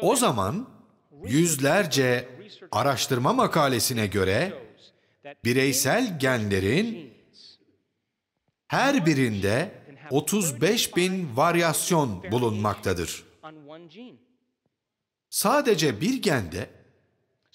O zaman yüzlerce araştırma makalesine göre bireysel genlerin her birinde 35 bin varyasyon bulunmaktadır. Sadece bir gende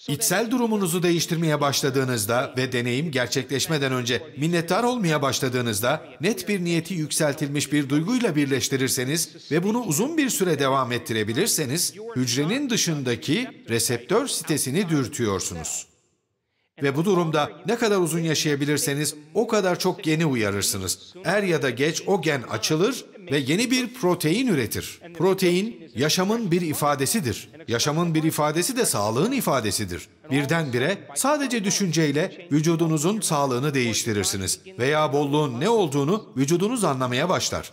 İçsel durumunuzu değiştirmeye başladığınızda ve deneyim gerçekleşmeden önce minnettar olmaya başladığınızda net bir niyeti yükseltilmiş bir duyguyla birleştirirseniz ve bunu uzun bir süre devam ettirebilirseniz hücrenin dışındaki reseptör sitesini dürtüyorsunuz. Ve bu durumda ne kadar uzun yaşayabilirseniz o kadar çok geni uyarırsınız. Er ya da geç o gen açılır ve yeni bir protein üretir. Protein yaşamın bir ifadesidir. Yaşamın bir ifadesi de sağlığın ifadesidir. Birdenbire sadece düşünceyle vücudunuzun sağlığını değiştirirsiniz veya bolluğun ne olduğunu vücudunuz anlamaya başlar.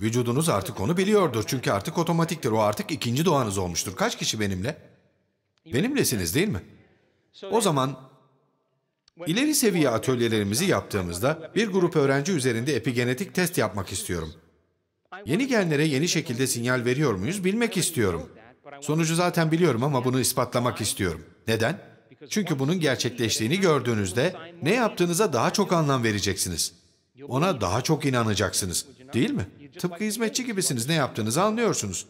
Vücudunuz artık onu biliyordur çünkü artık otomatiktir. O artık ikinci doğanız olmuştur. Kaç kişi benimle? Benimlesiniz değil mi? O zaman İleri seviye atölyelerimizi yaptığımızda bir grup öğrenci üzerinde epigenetik test yapmak istiyorum. Yeni gelenlere yeni şekilde sinyal veriyor muyuz bilmek istiyorum. Sonucu zaten biliyorum ama bunu ispatlamak istiyorum. Neden? Çünkü bunun gerçekleştiğini gördüğünüzde ne yaptığınıza daha çok anlam vereceksiniz. Ona daha çok inanacaksınız, değil mi? Tıpkı hizmetçi gibisiniz ne yaptığınızı anlıyorsunuz.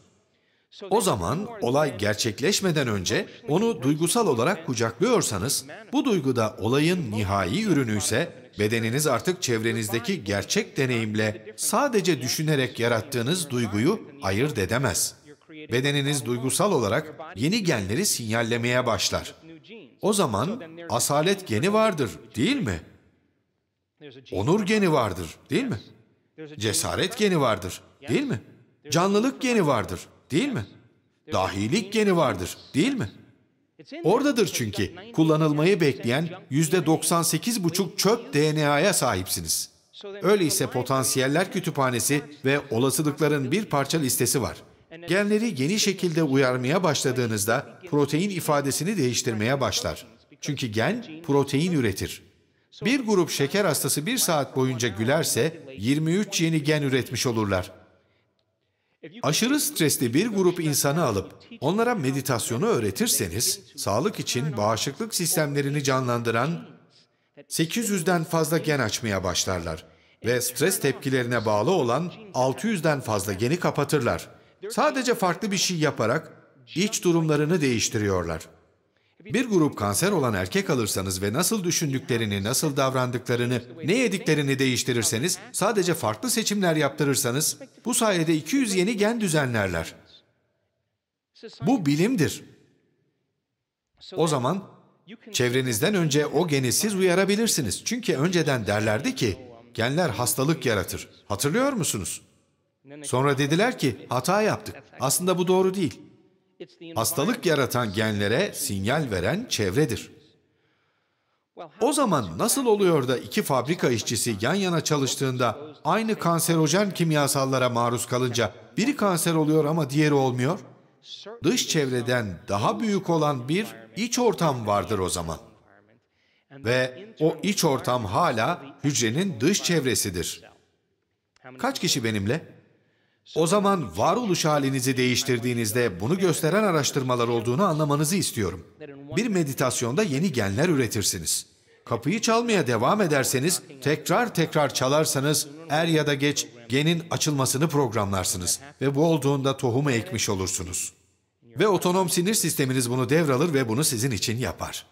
O zaman olay gerçekleşmeden önce onu duygusal olarak kucaklıyorsanız, bu duyguda olayın nihai ürünü ise bedeniniz artık çevrenizdeki gerçek deneyimle sadece düşünerek yarattığınız duyguyu ayırt edemez. Bedeniniz duygusal olarak yeni genleri sinyallemeye başlar. O zaman asalet geni vardır, değil mi? Onur geni vardır, değil mi? Cesaret geni vardır, değil mi? Canlılık geni vardır, değil mi? Dahilik geni vardır, değil mi? E, Oradadır çünkü. Kullanılmayı bekleyen %98,5 şey çöp DNA'ya sahipsiniz. Öyleyse potansiyeller kütüphanesi ve olasılıkların bir parça listesi var. Genleri yeni şekilde uyarmaya başladığınızda protein ifadesini değiştirmeye başlar. Çünkü gen protein üretir. Bir grup şeker hastası bir saat boyunca gülerse 23 yeni gen üretmiş olurlar. Aşırı stresli bir grup insanı alıp onlara meditasyonu öğretirseniz, sağlık için bağışıklık sistemlerini canlandıran 800'den fazla gen açmaya başlarlar ve stres tepkilerine bağlı olan 600'den fazla geni kapatırlar. Sadece farklı bir şey yaparak iç durumlarını değiştiriyorlar. Bir grup kanser olan erkek alırsanız ve nasıl düşündüklerini, nasıl davrandıklarını, ne yediklerini değiştirirseniz, sadece farklı seçimler yaptırırsanız, bu sayede 200 yeni gen düzenlerler. Bu bilimdir. O zaman çevrenizden önce o geni siz uyarabilirsiniz. Çünkü önceden derlerdi ki, genler hastalık yaratır. Hatırlıyor musunuz? Sonra dediler ki, hata yaptık. Aslında bu doğru değil. Hastalık yaratan genlere sinyal veren çevredir. O zaman nasıl oluyor da iki fabrika işçisi yan yana çalıştığında aynı kanserojen kimyasallara maruz kalınca biri kanser oluyor ama diğeri olmuyor? Dış çevreden daha büyük olan bir iç ortam vardır o zaman. Ve o iç ortam hala hücrenin dış çevresidir. Kaç kişi benimle? O zaman varoluş halinizi değiştirdiğinizde bunu gösteren araştırmalar olduğunu anlamanızı istiyorum. Bir meditasyonda yeni genler üretirsiniz. Kapıyı çalmaya devam ederseniz, tekrar tekrar çalarsanız er ya da geç genin açılmasını programlarsınız ve bu olduğunda tohumu ekmiş olursunuz. Ve otonom sinir sisteminiz bunu devralır ve bunu sizin için yapar.